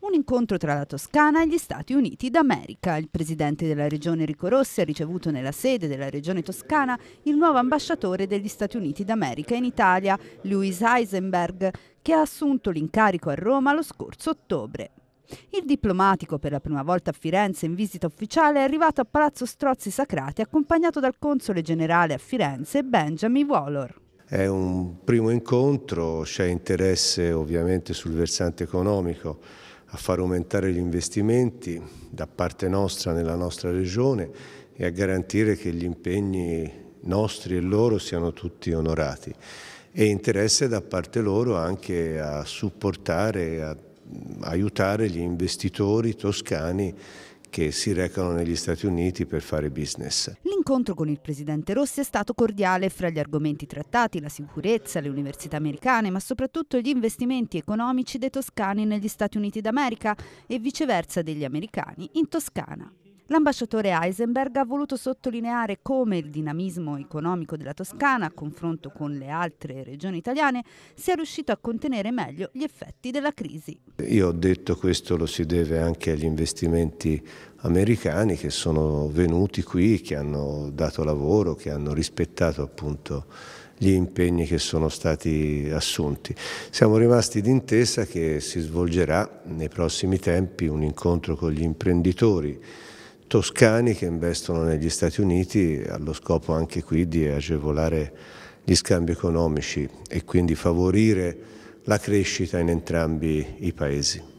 Un incontro tra la Toscana e gli Stati Uniti d'America. Il presidente della regione Rico Rossi ha ricevuto nella sede della regione toscana il nuovo ambasciatore degli Stati Uniti d'America in Italia, Louis Heisenberg, che ha assunto l'incarico a Roma lo scorso ottobre. Il diplomatico, per la prima volta a Firenze in visita ufficiale, è arrivato a Palazzo Strozzi Sacrati accompagnato dal console generale a Firenze Benjamin Wallor. È un primo incontro, c'è interesse ovviamente sul versante economico a far aumentare gli investimenti da parte nostra nella nostra regione e a garantire che gli impegni nostri e loro siano tutti onorati e interesse da parte loro anche a supportare, a aiutare gli investitori toscani che si recano negli Stati Uniti per fare business. L'incontro con il presidente Rossi è stato cordiale fra gli argomenti trattati, la sicurezza, le università americane, ma soprattutto gli investimenti economici dei toscani negli Stati Uniti d'America e viceversa degli americani in Toscana. L'ambasciatore Heisenberg ha voluto sottolineare come il dinamismo economico della Toscana, a confronto con le altre regioni italiane, sia riuscito a contenere meglio gli effetti della crisi. Io ho detto questo lo si deve anche agli investimenti americani che sono venuti qui, che hanno dato lavoro, che hanno rispettato appunto gli impegni che sono stati assunti. Siamo rimasti d'intesa che si svolgerà nei prossimi tempi un incontro con gli imprenditori toscani che investono negli Stati Uniti allo scopo anche qui di agevolare gli scambi economici e quindi favorire la crescita in entrambi i paesi.